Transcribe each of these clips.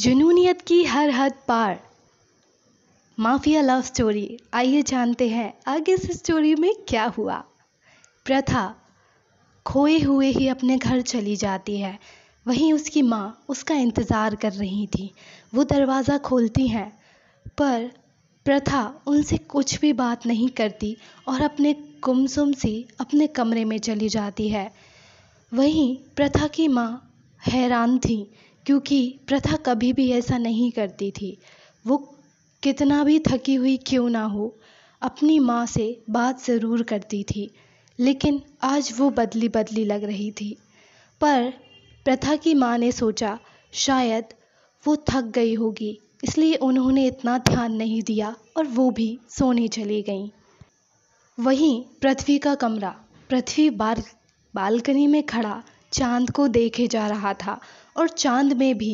जुनूनियत की हर हद पार mafia love story आइए जानते हैं आगे इस स्टोरी में क्या हुआ प्रथा खोए हुए ही अपने घर चली जाती है वहीं उसकी माँ उसका इंतज़ार कर रही थी वो दरवाज़ा खोलती हैं पर प्रथा उनसे कुछ भी बात नहीं करती और अपने गुमसुम सी अपने कमरे में चली जाती है वहीं प्रथा की माँ हैरान थी क्योंकि प्रथा कभी भी ऐसा नहीं करती थी वो कितना भी थकी हुई क्यों ना हो अपनी माँ से बात ज़रूर करती थी लेकिन आज वो बदली बदली लग रही थी पर प्रथा की माँ ने सोचा शायद वो थक गई होगी इसलिए उन्होंने इतना ध्यान नहीं दिया और वो भी सोने चली गईं वहीं पृथ्वी का कमरा पृथ्वी बाल बालकनी में खड़ा चांद को देखे जा रहा था और चाँद में भी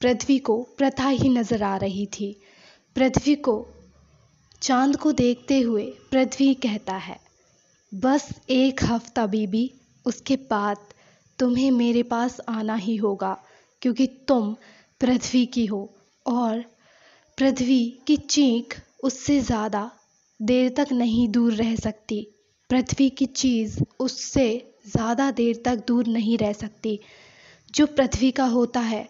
पृथ्वी को प्रथा ही नज़र आ रही थी पृथ्वी को चाँद को देखते हुए पृथ्वी कहता है बस एक हफ्ता बीबी उसके बाद तुम्हें मेरे पास आना ही होगा क्योंकि तुम पृथ्वी की हो और पृथ्वी की चीख उससे ज़्यादा देर तक नहीं दूर रह सकती पृथ्वी की चीज़ उससे ज़्यादा देर तक दूर नहीं रह सकती जो पृथ्वी का होता है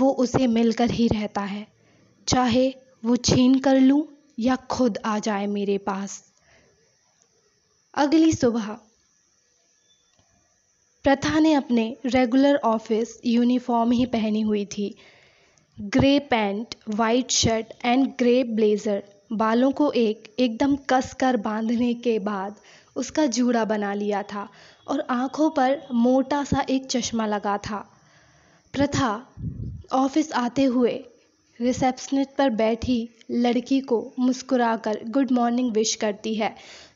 वो उसे मिलकर ही रहता है चाहे वो छीन कर लूँ या खुद आ जाए मेरे पास अगली सुबह प्रथा ने अपने रेगुलर ऑफिस यूनिफॉर्म ही पहनी हुई थी grey pant white shirt and grey blazer बालों को एक एकदम कस कर बांधने के बाद उसका जूड़ा बना लिया था और आंखों पर मोटा सा एक चश्मा लगा था प्रथा ऑफिस आते हुए रिसेप्शनिस्ट पर बैठी लड़की को मुस्कुराकर गुड मॉर्निंग विश करती है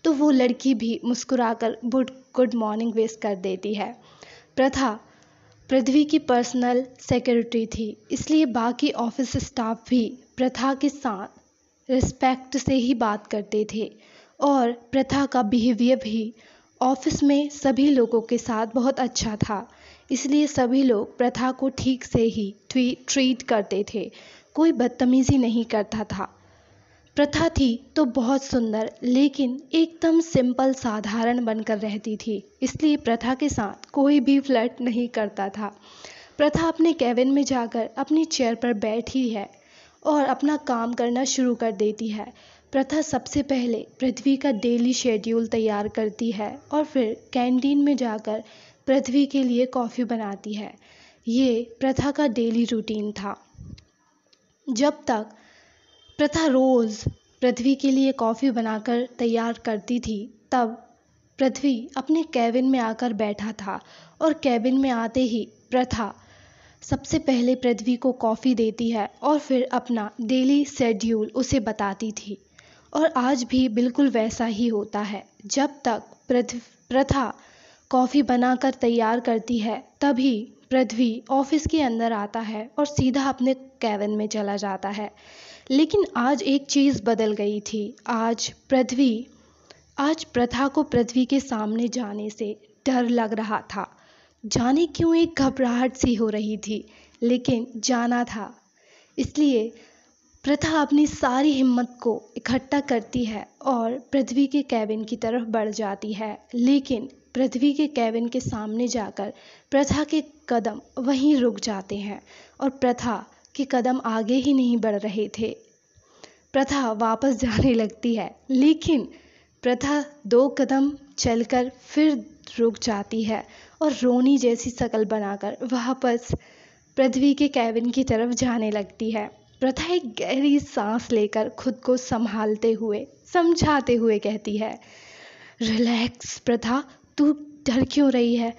तो वो लड़की भी मुस्कुराकर गुड गुड मॉर्निंग विश कर देती है प्रथा पृथ्वी की पर्सनल सेक्रेटरी थी इसलिए बाकी ऑफिस स्टाफ भी प्रथा के साथ रिस्पेक्ट से ही बात करते थे और प्रथा का बिहेवियर भी ऑफिस में सभी लोगों के साथ बहुत अच्छा था इसलिए सभी लोग प्रथा को ठीक से ही ट्रीट करते थे कोई बदतमीज़ी नहीं करता था प्रथा थी तो बहुत सुंदर लेकिन एकदम सिंपल साधारण बनकर रहती थी इसलिए प्रथा के साथ कोई भी फ्लर्ट नहीं करता था प्रथा अपने कैबिन में जाकर अपनी चेयर पर बैठी है और अपना काम करना शुरू कर देती है प्रथा सबसे पहले पृथ्वी का डेली शेड्यूल तैयार करती है और फिर कैंटीन में जाकर पृथ्वी के लिए कॉफ़ी बनाती है ये प्रथा का डेली रूटीन था जब तक प्रथा रोज़ पृथ्वी के लिए कॉफ़ी बनाकर तैयार करती थी तब पृथ्वी अपने कैबिन में आकर बैठा था और कैबिन में आते ही प्रथा सबसे पहले पृथ्वी को कॉफ़ी देती है और फिर अपना डेली शेड्यूल उसे बताती थी और आज भी बिल्कुल वैसा ही होता है जब तक प्रथा कॉफ़ी बनाकर तैयार करती है तभी पृथ्वी ऑफिस के अंदर आता है और सीधा अपने कैबिन में चला जाता है लेकिन आज एक चीज़ बदल गई थी आज पृथ्वी आज प्रथा को पृथ्वी के सामने जाने से डर लग रहा था जाने क्यों एक घबराहट सी हो रही थी लेकिन जाना था इसलिए प्रथा अपनी सारी हिम्मत को इकट्ठा करती है और पृथ्वी के कैबिन की तरफ बढ़ जाती है लेकिन पृथ्वी के कैबिन के सामने जाकर प्रथा के कदम वहीं रुक जाते हैं और प्रथा के कदम आगे ही नहीं बढ़ रहे थे प्रथा वापस जाने लगती है लेकिन प्रथा दो कदम चलकर फिर रुक जाती है और रोनी जैसी शक्ल बनाकर वापस पृथ्वी के कैबिन की तरफ जाने लगती है प्रथा एक गहरी सांस लेकर खुद को संभालते हुए समझाते हुए कहती है रिलैक्स प्रथा तू डर क्यों रही है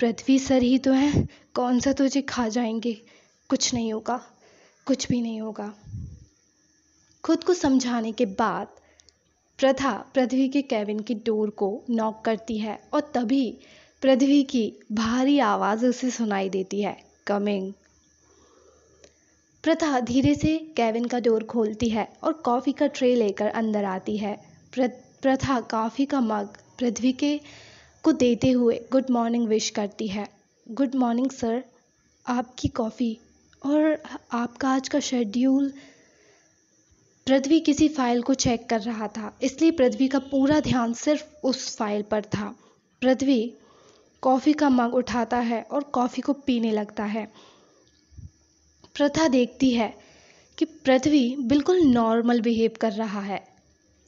पृथ्वी सर ही तो हैं कौन सा तुझे खा जाएंगे कुछ नहीं होगा कुछ भी नहीं होगा खुद को समझाने के बाद प्रथा पृथ्वी के केबिन की डोर को नॉक करती है और तभी पृथ्वी की भारी आवाज़ उसे सुनाई देती है कमिंग प्रथा धीरे से केबिन का डोर खोलती है और कॉफ़ी का ट्रे लेकर अंदर आती है प्रथा कॉफ़ी का मग पृथ्वी के को देते हुए गुड मॉर्निंग विश करती है गुड मॉर्निंग सर आपकी कॉफ़ी और आपका आज का शेड्यूल पृथ्वी किसी फाइल को चेक कर रहा था इसलिए पृथ्वी का पूरा ध्यान सिर्फ उस फाइल पर था पृथ्वी कॉफ़ी का मग उठाता है और कॉफ़ी को पीने लगता है प्रथा देखती है कि पृथ्वी बिल्कुल नॉर्मल बिहेव कर रहा है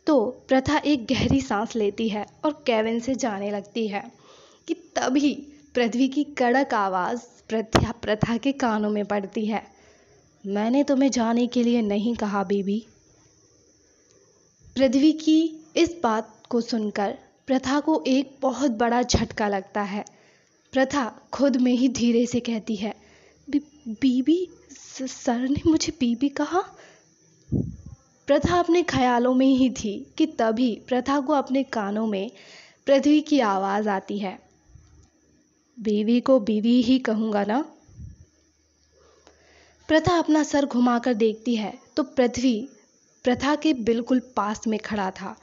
तो प्रथा एक गहरी साँस लेती है और केविन से जाने लगती है कि तभी पृथ्वी की कड़क आवाज़ प्रथा प्रथा के कानों में पड़ती है मैंने तुम्हें जाने के लिए नहीं कहा बीबी पृथ्वी की इस बात को सुनकर प्रथा को एक बहुत बड़ा झटका लगता है प्रथा खुद में ही धीरे से कहती है बीबी सर ने मुझे बीबी कहा प्रथा अपने ख्यालों में ही थी कि तभी प्रथा को अपने कानों में पृथ्वी की आवाज़ आती है बीवी को बीवी ही कहूँगा ना प्रथा अपना सर घुमाकर देखती है तो पृथ्वी प्रथा के बिल्कुल पास में खड़ा था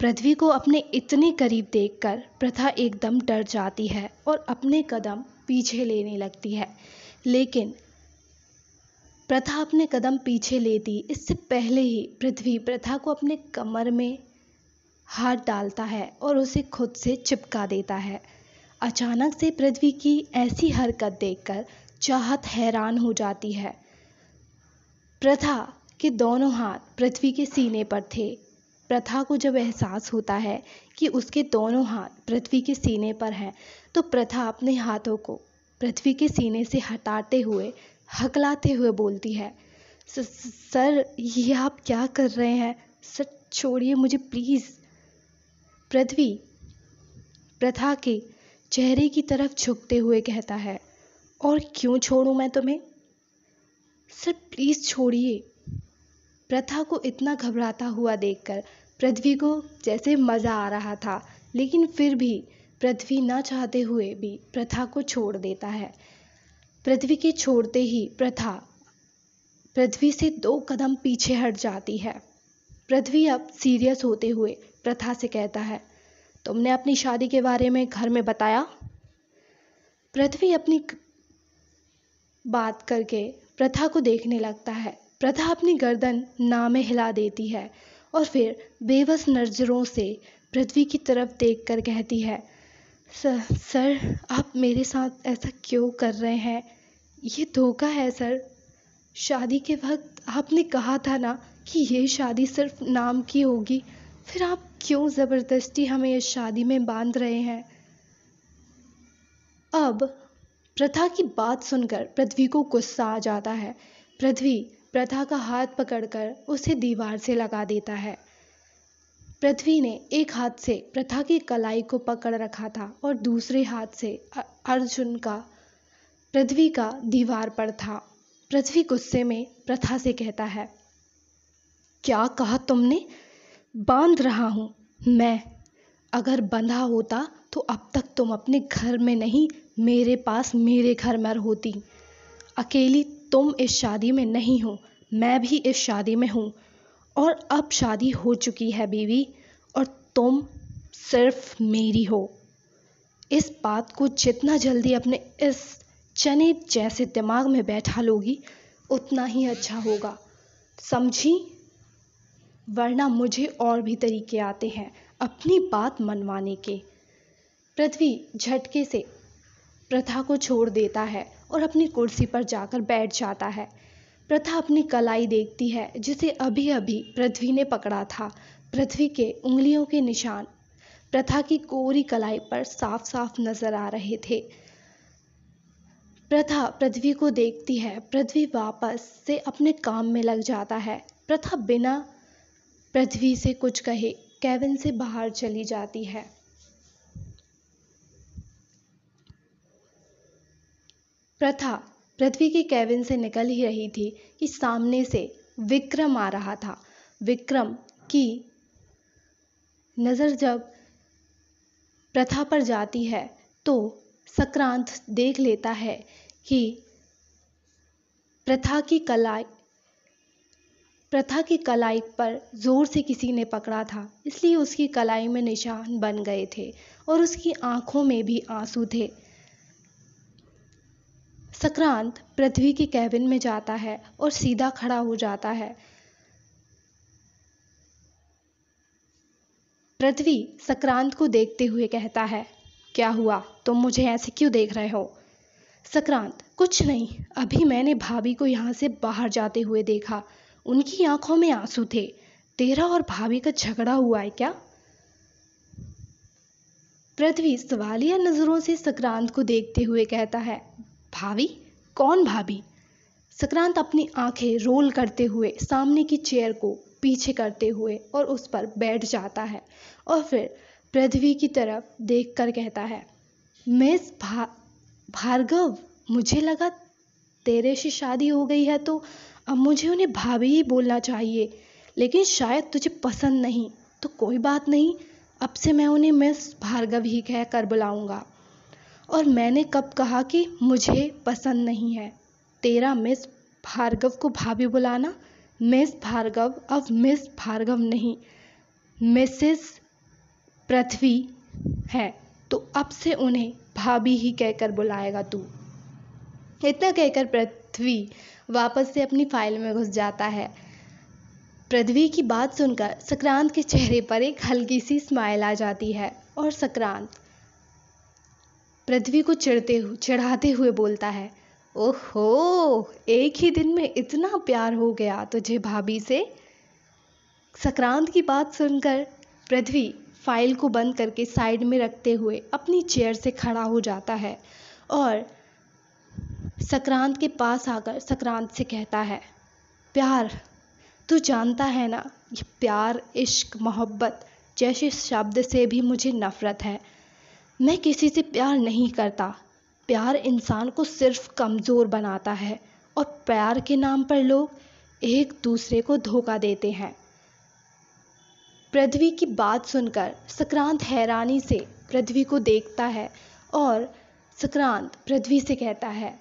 पृथ्वी को अपने इतने करीब देखकर प्रथा एकदम डर जाती है और अपने कदम पीछे लेने लगती है लेकिन प्रथा अपने कदम पीछे ले दी इससे पहले ही पृथ्वी प्रथा को अपने कमर में हाथ डालता है और उसे खुद से चिपका देता है अचानक से पृथ्वी की ऐसी हरकत देखकर चाहत हैरान हो जाती है प्रथा के दोनों हाथ पृथ्वी के सीने पर थे प्रथा को जब एहसास होता है कि उसके दोनों हाथ पृथ्वी के सीने पर हैं तो प्रथा अपने हाथों को पृथ्वी के सीने से हटाते हुए हकलाते हुए बोलती है सर ये आप क्या कर रहे हैं सर छोड़िए मुझे प्लीज़ पृथ्वी प्रथा के चेहरे की तरफ झुकते हुए कहता है और क्यों छोड़ूं मैं तुम्हें सर प्लीज़ छोड़िए प्रथा को इतना घबराता हुआ देखकर पृथ्वी को जैसे मज़ा आ रहा था लेकिन फिर भी पृथ्वी ना चाहते हुए भी प्रथा को छोड़ देता है पृथ्वी के छोड़ते ही प्रथा पृथ्वी से दो कदम पीछे हट जाती है पृथ्वी अब सीरियस होते हुए प्रथा से कहता है तुमने अपनी शादी के बारे में घर में बताया पृथ्वी अपनी बात करके प्रथा को देखने लगता है प्रथा अपनी गर्दन ना में हिला देती है और फिर बेबस नजरों से पृथ्वी की तरफ देखकर कहती है सर सर आप मेरे साथ ऐसा क्यों कर रहे हैं ये धोखा है सर शादी के वक़्त आपने कहा था ना कि ये शादी सिर्फ नाम की होगी फिर आप क्यों ज़बरदस्ती हमें इस शादी में बांध रहे हैं अब प्रथा की बात सुनकर पृथ्वी को गुस्सा आ जाता है पृथ्वी प्रथा का हाथ पकड़कर उसे दीवार से लगा देता है पृथ्वी ने एक हाथ से प्रथा की कलाई को पकड़ रखा था और दूसरे हाथ से अर्जुन का पृथ्वी का दीवार पर था पृथ्वी गुस्से में प्रथा से कहता है क्या कहा तुमने बांध रहा हूँ मैं अगर बंधा होता तो अब तक तुम अपने घर में नहीं मेरे पास मेरे घर में होती अकेली तुम इस शादी में नहीं हो मैं भी इस शादी में हूँ और अब शादी हो चुकी है बीवी तुम सिर्फ मेरी हो इस बात को जितना जल्दी अपने इस चने जैसे दिमाग में बैठा लोगी उतना ही अच्छा होगा समझी वरना मुझे और भी तरीके आते हैं अपनी बात मनवाने के पृथ्वी झटके से प्रथा को छोड़ देता है और अपनी कुर्सी पर जाकर बैठ जाता है प्रथा अपनी कलाई देखती है जिसे अभी अभी पृथ्वी ने पकड़ा था पृथ्वी के उंगलियों के निशान प्रथा की कोरी कलाई पर साफ साफ नजर आ रहे थे प्रथा पृथ्वी को देखती है पृथ्वी वापस से अपने काम में लग जाता है प्रथा बिना पृथ्वी से कुछ कहे केविन से बाहर चली जाती है प्रथा पृथ्वी के केविन से निकल ही रही थी कि सामने से विक्रम आ रहा था विक्रम की नज़र जब प्रथा पर जाती है तो संक्रांत देख लेता है कि प्रथा की कलाई प्रथा की कलाई पर ज़ोर से किसी ने पकड़ा था इसलिए उसकी कलाई में निशान बन गए थे और उसकी आँखों में भी आंसू थे संक्रांत पृथ्वी के कैबिन में जाता है और सीधा खड़ा हो जाता है पृथ्वी सक्रांत को देखते हुए कहता है क्या हुआ तुम मुझे ऐसे क्यों देख रहे हो सक्रांत कुछ नहीं अभी मैंने भाभी को यहाँ से बाहर जाते हुए देखा उनकी आंखों में आंसू थे तेरा और भाभी का झगड़ा हुआ है क्या पृथ्वी सवालिया नज़रों से सक्रांत को देखते हुए कहता है भाभी कौन भाभी सक्रांत अपनी आंखें रोल करते हुए सामने की चेयर को पीछे करते हुए और उस पर बैठ जाता है और फिर पृथ्वी की तरफ देख कर कहता है मिस भा भार्गव मुझे लगा तेरे से शादी हो गई है तो अब मुझे उन्हें भाभी ही बोलना चाहिए लेकिन शायद तुझे पसंद नहीं तो कोई बात नहीं अब से मैं उन्हें मिस भार्गव ही कह कर बुलाऊँगा और मैंने कब कहा कि मुझे पसंद नहीं है तेरा मिस भार्गव को भाभी बुलाना मिस भार्गव अब मिस भार्गव नहीं मिसेस पृथ्वी है तो अब से उन्हें भाभी ही कहकर बुलाएगा तू इतना कहकर पृथ्वी वापस से अपनी फाइल में घुस जाता है पृथ्वी की बात सुनकर संक्रांत के चेहरे पर एक हल्की सी स्माइल आ जाती है और संक्रांत पृथ्वी को चिढ़ते चिढ़ाते हुए बोलता है ओहो एक ही दिन में इतना प्यार हो गया तुझे भाभी से संक्रांत की बात सुनकर पृथ्वी फाइल को बंद करके साइड में रखते हुए अपनी चेयर से खड़ा हो जाता है और संक्रांत के पास आकर संक्रांत से कहता है प्यार तू जानता है ना ये प्यार इश्क मोहब्बत जैसे शब्द से भी मुझे नफ़रत है मैं किसी से प्यार नहीं करता प्यार इंसान को सिर्फ कमज़ोर बनाता है और प्यार के नाम पर लोग एक दूसरे को धोखा देते हैं पृथ्वी की बात सुनकर संक्रांत हैरानी से पृथ्वी को देखता है और संक्रांत पृथ्वी से कहता है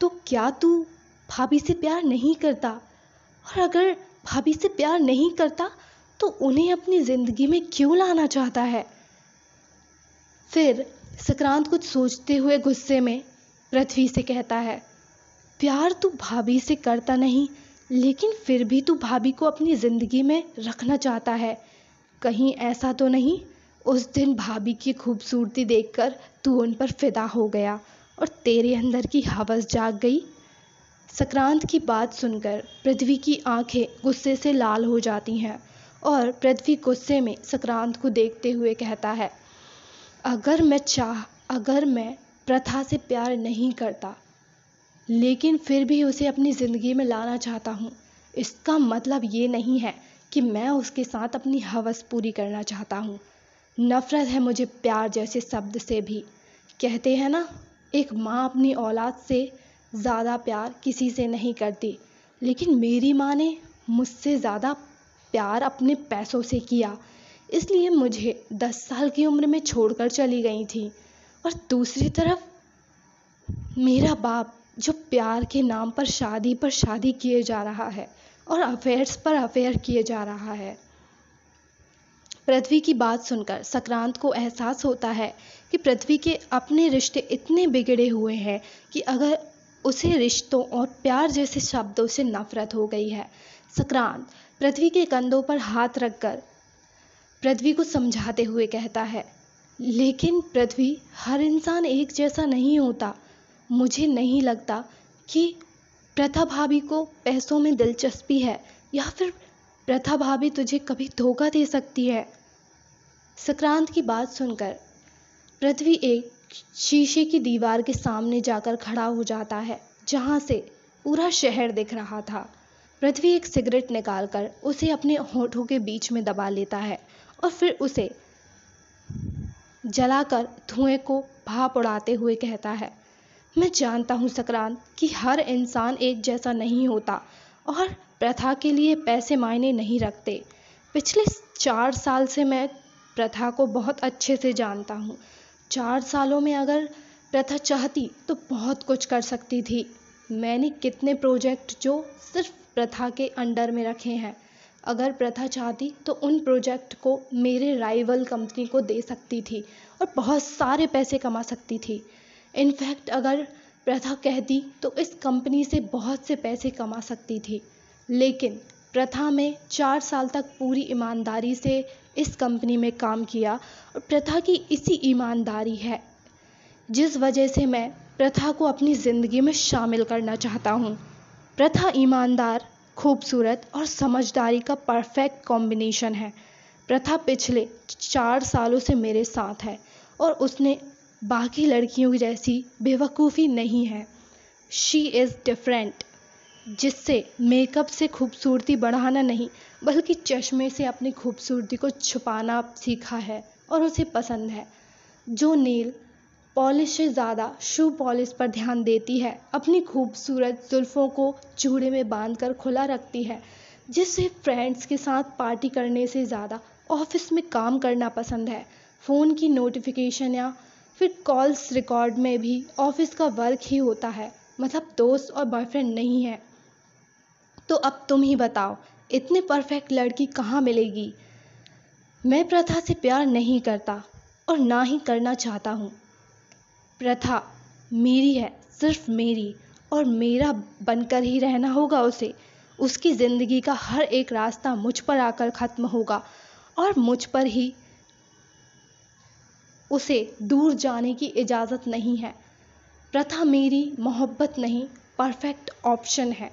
तो क्या तू भाभी से प्यार नहीं करता और अगर भाभी से प्यार नहीं करता तो उन्हें अपनी ज़िंदगी में क्यों लाना चाहता है फिर संक्रांत कुछ सोचते हुए गुस्से में पृथ्वी से कहता है प्यार तू भाभी से करता नहीं लेकिन फिर भी तू भाभी को अपनी ज़िंदगी में रखना चाहता है कहीं ऐसा तो नहीं उस दिन भाभी की खूबसूरती देखकर तू उन पर फिदा हो गया और तेरे अंदर की हवस जाग गई संक्रांत की बात सुनकर पृथ्वी की आंखें गुस्से से लाल हो जाती हैं और पृथ्वी गुस्से में संक्रांत को देखते हुए कहता है अगर मैं चाह अगर मैं प्रथा से प्यार नहीं करता लेकिन फिर भी उसे अपनी ज़िंदगी में लाना चाहता हूँ इसका मतलब ये नहीं है कि मैं उसके साथ अपनी हवस पूरी करना चाहता हूँ नफ़रत है मुझे प्यार जैसे शब्द से भी कहते हैं ना एक माँ अपनी औलाद से ज़्यादा प्यार किसी से नहीं करती लेकिन मेरी माँ ने मुझसे ज़्यादा प्यार अपने पैसों से किया इसलिए मुझे दस साल की उम्र में छोड़कर चली गई थी और दूसरी तरफ मेरा बाप जो प्यार के नाम पर शादी पर शादी किए जा रहा है और अफेयर्स पर अफेयर किए जा रहा है पृथ्वी की बात सुनकर संक्रांत को एहसास होता है कि पृथ्वी के अपने रिश्ते इतने बिगड़े हुए हैं कि अगर उसे रिश्तों और प्यार जैसे शब्दों से नफरत हो गई है संक्रांत पृथ्वी के कंधों पर हाथ रखकर पृथ्वी को समझाते हुए कहता है लेकिन पृथ्वी हर इंसान एक जैसा नहीं होता मुझे नहीं लगता कि प्रथा भाभी को पैसों में दिलचस्पी है या फिर प्रथा भाभी तुझे कभी धोखा दे सकती है संक्रांत की बात सुनकर पृथ्वी एक शीशे की दीवार के सामने जाकर खड़ा हो जाता है जहाँ से पूरा शहर दिख रहा था पृथ्वी एक सिगरेट निकालकर उसे अपने होठों के बीच में दबा लेता है और फिर उसे जलाकर धुएँ को भाप उड़ाते हुए कहता है मैं जानता हूँ सकरान कि हर इंसान एक जैसा नहीं होता और प्रथा के लिए पैसे मायने नहीं रखते पिछले चार साल से मैं प्रथा को बहुत अच्छे से जानता हूँ चार सालों में अगर प्रथा चाहती तो बहुत कुछ कर सकती थी मैंने कितने प्रोजेक्ट जो सिर्फ प्रथा के अंडर में रखे हैं अगर प्रथा चाहती तो उन प्रोजेक्ट को मेरे राइवल कंपनी को दे सकती थी और बहुत सारे पैसे कमा सकती थी इनफैक्ट अगर प्रथा कहती तो इस कंपनी से बहुत से पैसे कमा सकती थी लेकिन प्रथा में चार साल तक पूरी ईमानदारी से इस कंपनी में काम किया और प्रथा की इसी ईमानदारी है जिस वजह से मैं प्रथा को अपनी ज़िंदगी में शामिल करना चाहता हूँ प्रथा ईमानदार खूबसूरत और समझदारी का परफेक्ट कॉम्बिनेशन है प्रथा पिछले चार सालों से मेरे साथ है और उसने बाकी लड़कियों की जैसी बेवकूफ़ी नहीं है शी इज़ डिफरेंट जिससे मेकअप से खूबसूरती बढ़ाना नहीं बल्कि चश्मे से अपनी खूबसूरती को छुपाना सीखा है और उसे पसंद है जो नील पॉलिश से ज़्यादा शू पॉलिश पर ध्यान देती है अपनी खूबसूरत जुल्फ़ों को चूड़े में बांध कर खुला रखती है जिससे फ्रेंड्स के साथ पार्टी करने से ज़्यादा ऑफिस में काम करना पसंद है फ़ोन की नोटिफिकेशन या फिर कॉल्स रिकॉर्ड में भी ऑफिस का वर्क ही होता है मतलब दोस्त और बॉयफ्रेंड नहीं है तो अब तुम ही बताओ इतने परफेक्ट लड़की कहाँ मिलेगी मैं प्रथा से प्यार नहीं करता और ना ही करना चाहता हूँ प्रथा मेरी है सिर्फ मेरी और मेरा बनकर ही रहना होगा उसे उसकी ज़िंदगी का हर एक रास्ता मुझ पर आकर ख़त्म होगा और मुझ पर ही उसे दूर जाने की इजाज़त नहीं है प्रथा मेरी मोहब्बत नहीं परफेक्ट ऑप्शन है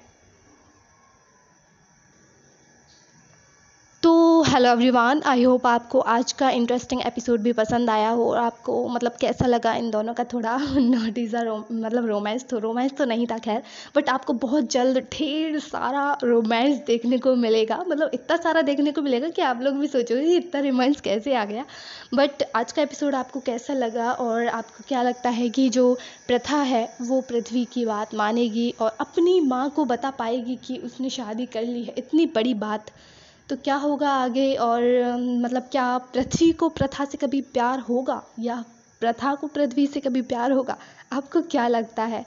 हेलो एवरीवन आई होप आपको आज का इंटरेस्टिंग एपिसोड भी पसंद आया हो और आपको मतलब कैसा लगा इन दोनों का थोड़ा नॉट इज़ अ मतलब रोमांस तो रोमांस तो नहीं था खैर बट आपको बहुत जल्द ढेर सारा रोमांस देखने को मिलेगा मतलब इतना सारा देखने को मिलेगा कि आप लोग भी सोचोगे इतना रोमांस कैसे आ गया बट आज का एपिसोड आपको कैसा लगा और आपको क्या लगता है कि जो प्रथा है वो पृथ्वी की बात मानेगी और अपनी माँ को बता पाएगी कि उसने शादी कर ली है इतनी बड़ी बात तो क्या होगा आगे और मतलब क्या पृथ्वी को प्रथा से कभी प्यार होगा या प्रथा को पृथ्वी से कभी प्यार होगा आपको क्या लगता है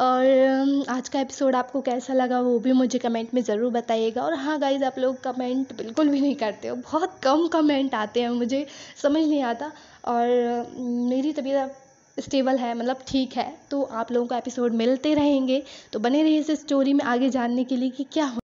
और आज का एपिसोड आपको कैसा लगा वो भी मुझे कमेंट में ज़रूर बताइएगा और हाँ गाइज आप लोग कमेंट बिल्कुल भी नहीं करते हो बहुत कम कमेंट आते हैं मुझे समझ नहीं आता और मेरी तबीयत स्टेबल है मतलब ठीक है तो आप लोगों को एपिसोड मिलते रहेंगे तो बने रहिए इस स्टोरी में आगे जानने के लिए कि क्या हो